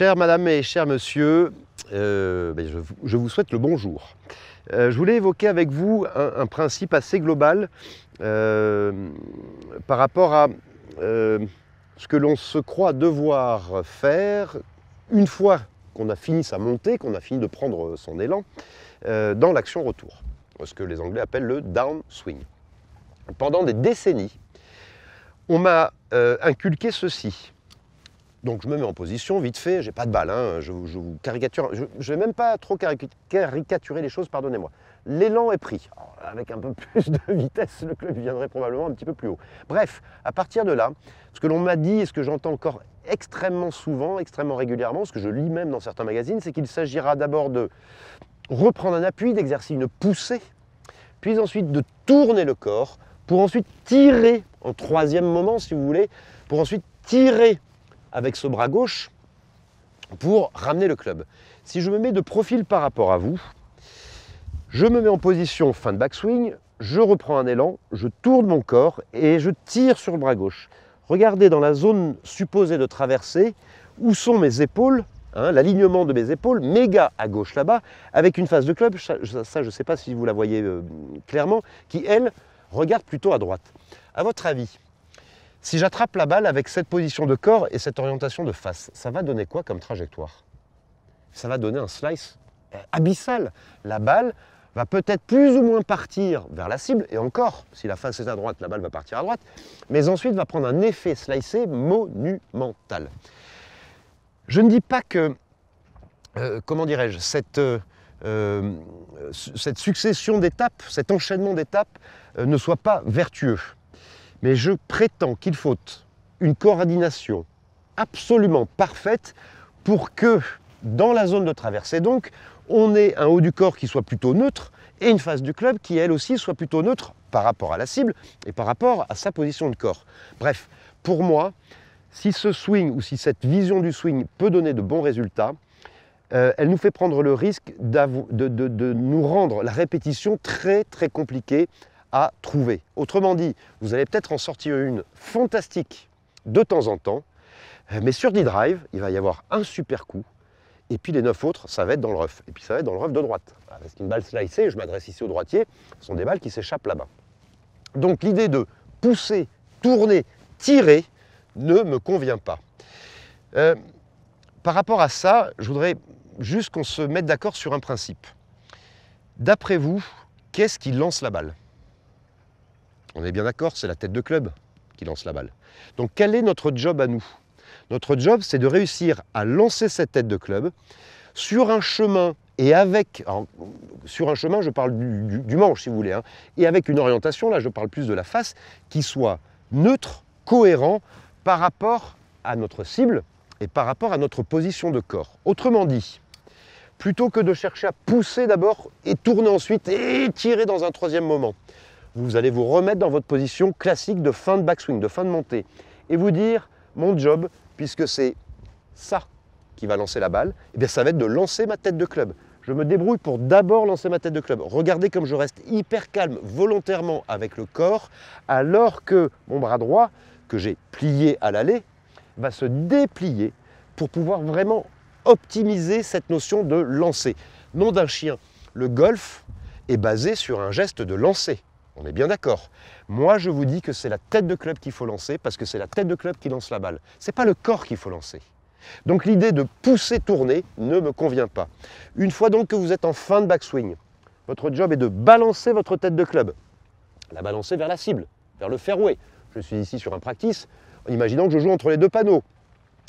Chère madame et chers monsieur, euh, ben, je, vous souhaite le bonjour. Euh, je voulais évoquer avec vous un, principe assez global euh, par rapport à ce que l'on se croit devoir faire une fois qu'on a fini sa montée, qu'on a fini de prendre son élan, dans l'action retour, ce que les Anglais appellent le downswing. Pendant des décennies, on m'a inculqué ceci. Donc je me mets en position, vite fait, j'ai pas de balle, hein, je, ne caricature, je, vais même pas trop caricaturer les choses, pardonnez-moi. L'élan est pris. avec un peu plus de vitesse, le club viendrait probablement un petit peu plus haut. Bref, à partir de là, ce que l'on m'a dit et ce que j'entends encore extrêmement souvent, extrêmement régulièrement, ce que je lis même dans certains magazines, c'est qu'il s'agira d'abord de reprendre un appui, d'exercer une poussée, puis ensuite de tourner le corps pour ensuite tirer, en troisième moment si vous voulez, pour ensuite tirer avec ce bras gauche pour ramener le club. Si je me mets de profil par rapport à vous, je me mets en position fin de backswing, je reprends un élan, je tourne mon corps et je tire sur le bras gauche. Regardez dans la zone supposée de traverser où sont mes épaules, hein, l'alignement de mes épaules, méga à gauche là-bas, avec une face de club, ça, je ne sais pas si vous la voyez euh, clairement, qui elle regarde plutôt à droite. À votre avis, si j'attrape la balle avec cette position de corps et cette orientation de face, ça va donner quoi comme trajectoire Ça va donner un slice euh, abyssal. La balle va peut-être plus ou moins partir vers la cible, et encore, si la face est à droite, la balle va partir à droite, mais ensuite va prendre un effet slicé monumental. Je ne dis pas que, euh, comment dirais-je, euh, cette, succession d'étapes, cet enchaînement d'étapes ne soit pas vertueux mais je prétends qu'il faut une coordination absolument parfaite pour que dans la zone de traversée donc, on ait un haut du corps qui soit plutôt neutre et une face du club qui elle aussi soit plutôt neutre par rapport à la cible et par rapport à sa position de corps. Bref, pour moi, si ce swing ou si cette vision du swing peut donner de bons résultats, euh, elle nous fait prendre le risque de, de, nous rendre la répétition très très compliquée à trouver. Autrement dit, vous allez peut-être en sortir une fantastique de temps en temps, euh, mais sur D-Drive, il va y avoir un super coup, et puis les neuf autres, ça va être dans le rough, et puis ça va être dans le rough de droite. parce qu'une balle slicée, je m'adresse ici au droitier, ce sont des balles qui s'échappent là-bas. Donc l'idée de pousser, tourner, tirer ne me convient pas. Euh, par rapport à ça, je voudrais juste qu'on se mette d'accord sur un principe. D'après vous, qu'est-ce qui lance la balle on est bien d'accord, c'est la tête de club qui lance la balle. Donc quel est notre job à nous Notre job, c'est de réussir à lancer cette tête de club sur un chemin et avec, sur un chemin, je parle du, manche si vous voulez, hein, et avec une orientation, là je parle plus de la face, qui soit neutre, cohérent par rapport à notre cible et par rapport à notre position de corps. Autrement dit, plutôt que de chercher à pousser d'abord et tourner ensuite et tirer dans un troisième moment, vous allez vous remettre dans votre position classique de fin de backswing, de fin de montée, et vous dire, mon job, puisque c'est ça qui va lancer la balle, eh bien ça va être de lancer ma tête de club. Je me débrouille pour d'abord lancer ma tête de club. Regardez comme je reste hyper calme volontairement avec le corps, alors que mon bras droit, que j'ai plié à l'aller, va se déplier pour pouvoir vraiment optimiser cette notion de lancer. Nom d'un chien, le golf est basé sur un geste de lancer. On est bien d'accord. Moi, je vous dis que c'est la tête de club qu'il faut lancer parce que c'est la tête de club qui lance la balle. Ce n'est pas le corps qu'il faut lancer. Donc l'idée de pousser tourner ne me convient pas. Une fois donc que vous êtes en fin de backswing, votre job est de balancer votre tête de club. La balancer vers la cible, vers le fairway. Je suis ici sur un practice, en imaginant que je joue entre les deux panneaux,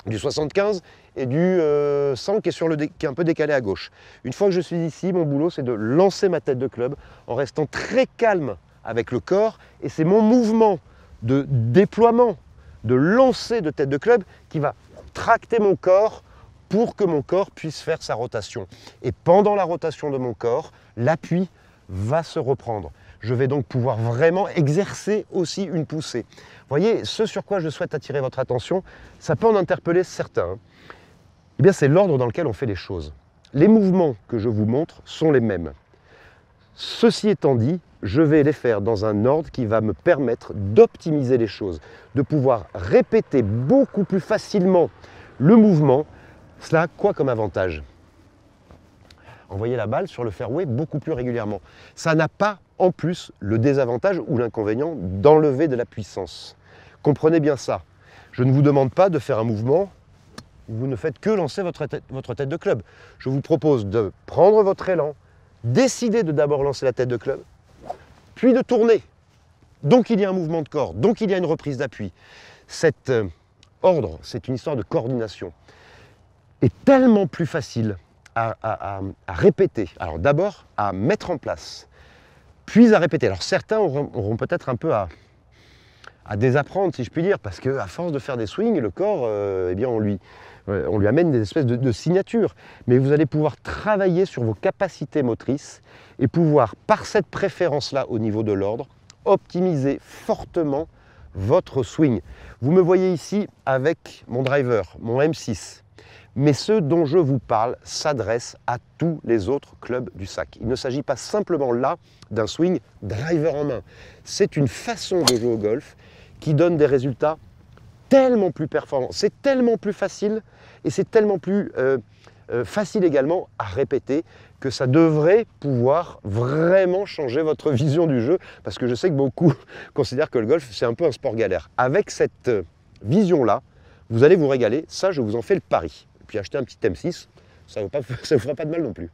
du 75 et du 100 euh, qui est, sur qui est un peu décalé à gauche. Une fois que je suis ici, mon boulot c'est de lancer ma tête de club en restant très calme avec le corps, et c'est mon mouvement de déploiement, de lancer de tête de club qui va tracter mon corps pour que mon corps puisse faire sa rotation. Et pendant la rotation de mon corps, l'appui va se reprendre. Je vais donc pouvoir vraiment exercer aussi une poussée. Voyez, ce sur quoi je souhaite attirer votre attention, ça peut en interpeller certains. Eh bien, c'est l'ordre dans lequel on fait les choses. Les mouvements que je vous montre sont les mêmes. Ceci étant dit, je vais les faire dans un ordre qui va me permettre d'optimiser les choses, de pouvoir répéter beaucoup plus facilement le mouvement. Cela a quoi comme avantage Envoyer la balle sur le fairway beaucoup plus régulièrement. Ça n'a pas en plus le désavantage ou l'inconvénient d'enlever de la puissance. Comprenez bien ça. Je ne vous demande pas de faire un mouvement où vous ne faites que lancer votre tête, votre tête de club. Je vous propose de prendre votre élan, décider de d'abord lancer la tête de club, puis de tourner. Donc il y a un mouvement de corps, donc il y a une reprise d'appui. Cet euh, ordre, c'est une histoire de coordination, est tellement plus facile à, répéter. Alors d'abord à mettre en place, puis à répéter. Alors certains auront, peut-être un peu à, désapprendre, si je puis dire, parce qu'à force de faire des swings, le corps, euh, eh bien on lui, euh, on lui amène des espèces de, signatures, mais vous allez pouvoir travailler sur vos capacités motrices et pouvoir, par cette préférence-là au niveau de l'ordre, optimiser fortement votre swing. Vous me voyez ici avec mon driver, mon M6. Mais ce dont je vous parle s'adresse à tous les autres clubs du sac. Il ne s'agit pas simplement là d'un swing driver en main. C'est une façon de jouer au golf qui donne des résultats tellement plus performant, c'est tellement plus facile et c'est tellement plus euh, euh, facile également à répéter que ça devrait pouvoir vraiment changer votre vision du jeu parce que je sais que beaucoup considèrent que le golf c'est un peu un sport galère. Avec cette euh, vision là, vous allez vous régaler, ça je vous en fais le pari. Et puis acheter un petit M6, ça ne vous fera pas de mal non plus.